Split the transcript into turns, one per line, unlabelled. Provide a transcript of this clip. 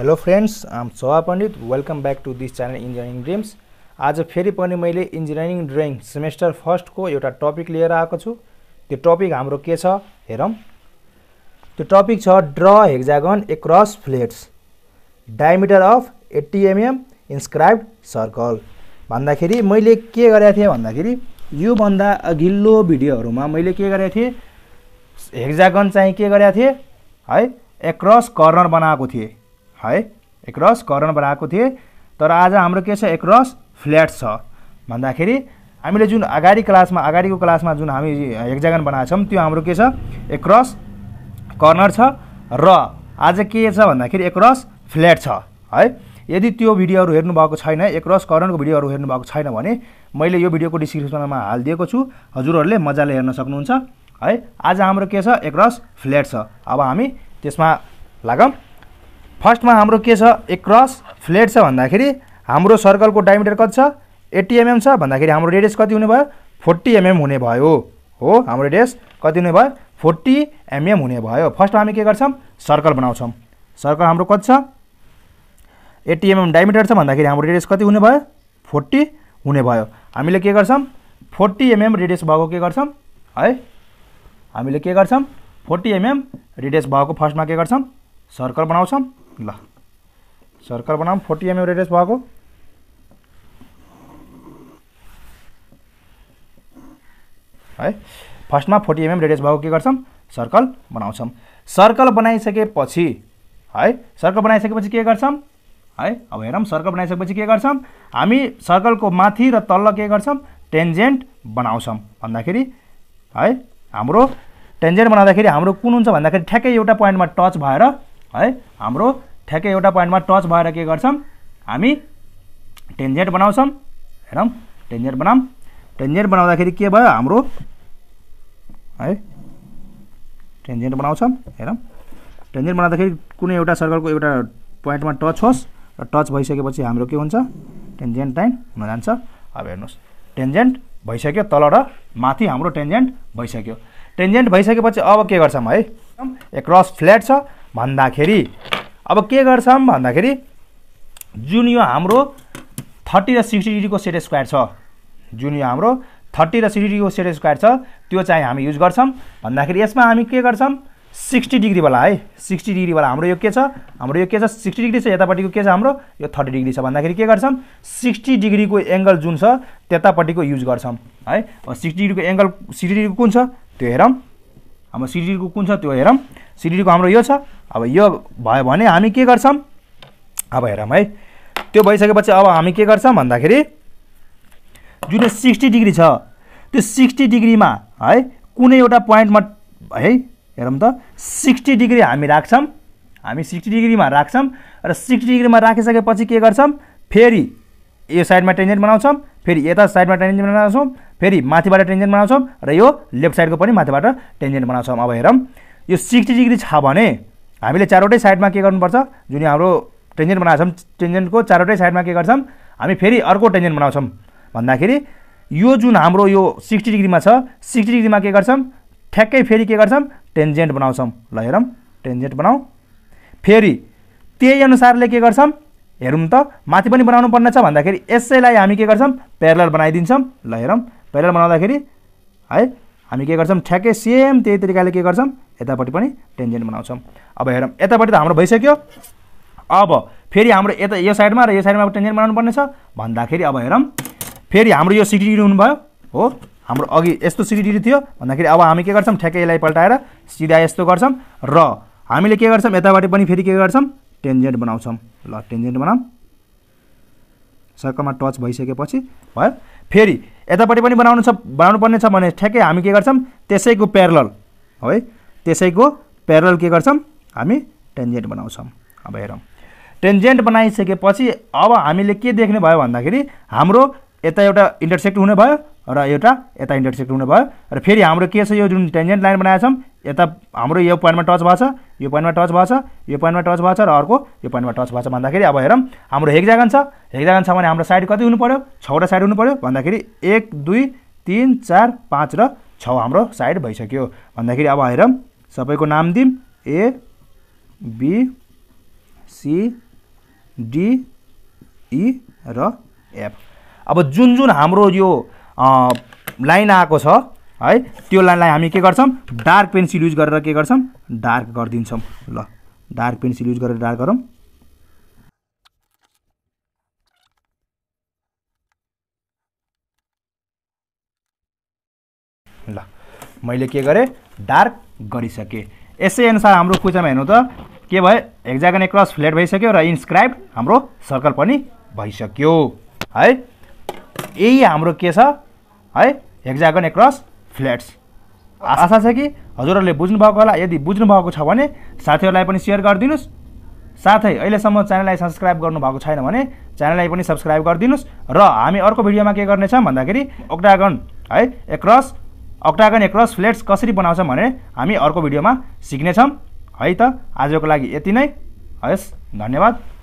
hello friends I'm Sawa Pandit welcome back to this channel engineering dreams आज फेरि पनि मैले इन्जिनियरिङ ड्रइङ सेमेस्टर फर्स्टको एउटा टपिक लिएर आएको छु त्यो टपिक हाम्रो के छ हेरौँ त्यो टपिक छ draw hexagon across flats diameter of eighty mm inscribe circle भन्दाखेरि मैले के गरेको थिएँ भन्दाखेरि योभन्दा अघिल्लो भिडियोहरूमा मैले के गरेको थिएँ हेक्जागन चाहिँ के गरेको थिएँ है एक्रस कर्नर बनाएको थिएँ है एक्रस करण बनाएको थिएँ तर आज हाम्रो के छ एक्रस फ्ल्याट छ भन्दाखेरि हामीले जुन अगाडि क्लासमा अगाडिको क्लासमा जुन हामी एक्जागन बनाएको छौँ त्यो हाम्रो के छ एक्रस कर्नर छ र आज के छ भन्दाखेरि एक्रस फ्ल्याट छ है यदि त्यो भिडियोहरू हेर्नुभएको छैन एक्रस कर्नरको भिडियोहरू हेर्नुभएको छैन भने मैले यो भिडियोको डिस्क्रिप्सनमा हालिदिएको छु हजुरहरूले मजाले हेर्न सक्नुहुन्छ है आज हाम्रो के छ एक्रस फ्ल्याट छ अब हामी त्यसमा लागौँ फर्स्टमा हाम्रो के छ एक क्रस फ्लेट छ भन्दाखेरि हाम्रो सर्कलको डायमिटर कति छ एट्टी एमएम छ भन्दाखेरि हाम्रो रेडियस कति हुने भयो फोर्टी एमएम हुने भयो हो हाम्रो रेडियस कति हुने भयो फोर्टी एमएम हुने भयो फर्स्टमा हामी के गर्छौँ सर्कल बनाउँछौँ सर्कल हाम्रो कति छ एट्टी एमएम डायमिटर छ भन्दाखेरि हाम्रो रेडियस कति हुने भयो फोर्टी हुने भयो हामीले के गर्छौँ फोर्टी एमएम रेडियस भएको के गर्छौँ है हामीले के गर्छौँ फोर्टी एमएम रेडियस भएको फर्स्टमा के गर्छौँ सर्कल बनाउँछौँ ल सर्कल बनाऊँ फोर्टी एमएम रेडियस भएको है फर्स्टमा फोर्टी एमएम रेडियस भएको के गर्छौँ सर्कल बनाउँछौँ सर्कल बनाइसकेपछि है सर्कल बनाइसकेपछि के गर्छौँ है अब हेरौँ सर्कल बनाइसकेपछि के गर्छौँ हामी सर्कलको माथि र तल के गर्छौँ टेन्जेन्ट बनाउँछौँ भन्दाखेरि है हाम्रो टेन्जेन्ट बनाउँदाखेरि हाम्रो कुन हुन्छ भन्दाखेरि ठ्याक्कै एउटा पोइन्टमा टच भएर है हाम्रो ठ्याक्कै एउटा पोइन्टमा टच भएर के गर्छौँ हामी टेन्जेन्ट बनाउँछौँ हेरौँ टेन्जेन्ट बनाऊँ टेन्जेन्ट बनाउँदाखेरि के भयो हाम्रो है टेन्जेन्ट बनाउँछौँ हेरौँ टेन्जेन्ट बनाउँदाखेरि कुनै एउटा सर्कलको एउटा पोइन्टमा टच होस् र टच भइसकेपछि हाम्रो के हुन्छ टेन्जेन्ट लाइन हुन जान्छ अब हेर्नुहोस् टेन्जेन्ट भइसक्यो तल र माथि हाम्रो टेन्जेन्ट भइसक्यो टेन्जेन्ट भइसकेपछि अब के गर्छौँ है एकदम क्रस फ्ल्याट छ भन्दाखेरि अब के गर्छौँ भन्दाखेरि जुन यो हाम्रो थर्टी र सिक्सटी डिग्रीको सेट स्क्वायर छ जुन यो हाम्रो थर्टी र सिक्सटी डिग्रीको सेट स्क्वायर छ त्यो चाहिँ हामी युज गर्छौँ भन्दाखेरि यसमा हामी के गर्छौँ सिक्सटी डिग्रीवाला है सिक्सटी डिग्रीवाला हाम्रो यो के छ हाम्रो यो के छ सिक्सटी डिग्री छ यतापट्टिको के छ हाम्रो यो थर्टी डिग्री छ भन्दाखेरि के गर्छौँ सिक्सटी डिग्रीको एङ्गल जुन छ त्यतापट्टिको युज गर्छौँ है सिक्सटी डिग्रीको एङ्गल सिक्सटी डिग्रीको कुन छ त्यो हेरौँ हाम्रो सिक्सटी डिग्रीको कुन छ त्यो हेरौँ सिक्सटी डिग्रीको हाम्रो यो छ अब यो भयो भने हामी के गर्छौँ अब हेरौँ है त्यो भइसकेपछि अब हामी के गर्छौँ भन्दाखेरि जुन यो सिक्सटी डिग्री छ त्यो सिक्सटी डिग्रीमा है कुनै एउटा पोइन्टमा है हेरौँ त सिक्सटी डिग्री हामी राख्छौँ हामी सिक्सटी डिग्रीमा राख्छौँ र सिक्सटी डिग्रीमा राखिसकेपछि के गर्छौँ फेरि यो साइडमा टेन्जेन्ट बनाउँछौँ फेरि यता साइडमा टेन्जेन्ट बनाउँछौँ फेरि माथिबाट टेन्जेन्ट बनाउँछौँ र यो लेफ्ट साइडको पनि माथिबाट टेन्जेन्ट बनाउँछौँ अब हेरौँ यो सिक्सटी डिग्री छ भने हामीले चारवटै साइडमा के गर्नुपर्छ जुन हाम्रो टेन्जेन्ट बनाएको छौँ टेन्जेन्टको चारवटै साइडमा के गर्छौँ हामी फेरि अर्को टेन्जेन्ट बनाउँछौँ भन्दाखेरि यो जुन हाम्रो यो सिक्सटी डिग्रीमा छ सिक्सटी डिग्रीमा के गर्छौँ ठ्याक्कै फेरि के गर्छौँ टेन्जेन्ट बनाउँछौँ ल हेरौँ टेन्जेन्ट बनाऊ फेरि त्यही अनुसारले के गर्छौँ हेरौँ त माथि पनि बनाउनु पर्नेछ भन्दाखेरि यसैलाई हामी के गर्छौँ प्यारल बनाइदिन्छौँ ल हेरौँ प्यारल बनाउँदाखेरि है हामी के गर्छौँ ठ्याक्कै सेम त्यही तरिकाले के गर्छौँ यतापट्टि पनि टेन्जेन्ट बनाउँछौँ अब हेरौँ यतापट्टि त हाम्रो भइसक्यो अब फेरि हाम्रो यता यो साइडमा र यो साइडमा अब टेन्जेन्ट बनाउनु पर्नेछ भन्दाखेरि अब हेरौँ फेरि हाम्रो यो सिक्सटी डिग्री हुनुभयो हो हाम्रो अघि यस्तो सिक्सटी डिग्री थियो भन्दाखेरि अब हामी के गर्छौँ ठ्याक्कै यसलाई पल्टाएर सिधा यस्तो गर्छौँ र हामीले के गर्छौँ यताबाट पनि फेरि के गर्छौँ टेन्जेन्ट बनाउँछौँ ल टेन्जेन्ट बनाऊँ सर्कलमा टच भइसकेपछि भयो फेरि यतापट्टि पनि बनाउनु छ बनाउनु पर्ने छ भने ठ्याक्कै हामी के गर्छौँ त्यसैको प्यारल है त्यसैको प्यारल के गर्छौँ हामी टेन्जेन्ट बनाउँछौँ अब हेरौँ टेन्जेन्ट बनाइसकेपछि अब हामीले के देख्ने भयो भन्दाखेरि हाम्रो यता एउटा इन्टरसेक्ट हुने भयो र एउटा यता इन्टरसेक्ट हुने भयो र फेरि हाम्रो के छ यो जुन टेन्जेन्ट लाइन बनाएको छौँ यता हाम्रो यो पोइन्टमा टच भएको छ यो पोइन्टमा टच भएको छ यो पोइन्टमा टच भएको छ र अर्को यो पोइन्टमा टच भएको छ भन्दाखेरि अब हेरौँ हाम्रो हेक जागन छ हेक जागन छ भने हाम्रो साइड कति हुनु पऱ्यो छवटा साइड हुनु पऱ्यो भन्दाखेरि एक दुई तिन चार पाँच र छ हाम्रो साइड भइसक्यो भन्दाखेरि अब हेरौँ सबैको नाम दिम A B C D E र एफ अब जुन जुन हाम्रो यो लाइन आएको छ है त्यो लाइनलाई हामी के गर्छौँ डार्क पेन्सिल युज गरेर के गर्छौँ डार्क गरिदिन्छौँ ल डार्क पेन्सिल युज गरेर डार्क गरौँ ल मैले के गरेँ डार्क गरिसके यसै अनुसार हाम्रो कुचामा हेर्नु त के भयो नै क्रस फ्लेट भइसक्यो र इन्सक्राइब हाम्रो सर्कल पनि भइसक्यो है यही हाम्रो के छ है हेक्जागन क्रस फ्ल्याट्स आशा छ कि हजुरहरूले बुझ्नुभएको होला यदि बुझ्नुभएको छ भने साथीहरूलाई पनि सेयर गरिदिनुहोस् साथै अहिलेसम्म च्यानललाई सब्सक्राइब गर्नुभएको छैन भने च्यानललाई पनि सब्सक्राइब गरिदिनुहोस् र हामी अर्को भिडियोमा के गर्नेछौँ भन्दाखेरि ओक्टागन है एक्रस अक्टागन एक्रस फ्लेट्स कसरी बनाउँछ भने हामी अर्को भिडियोमा सिक्नेछौँ है त आजको लागि यति नै हस् धन्यवाद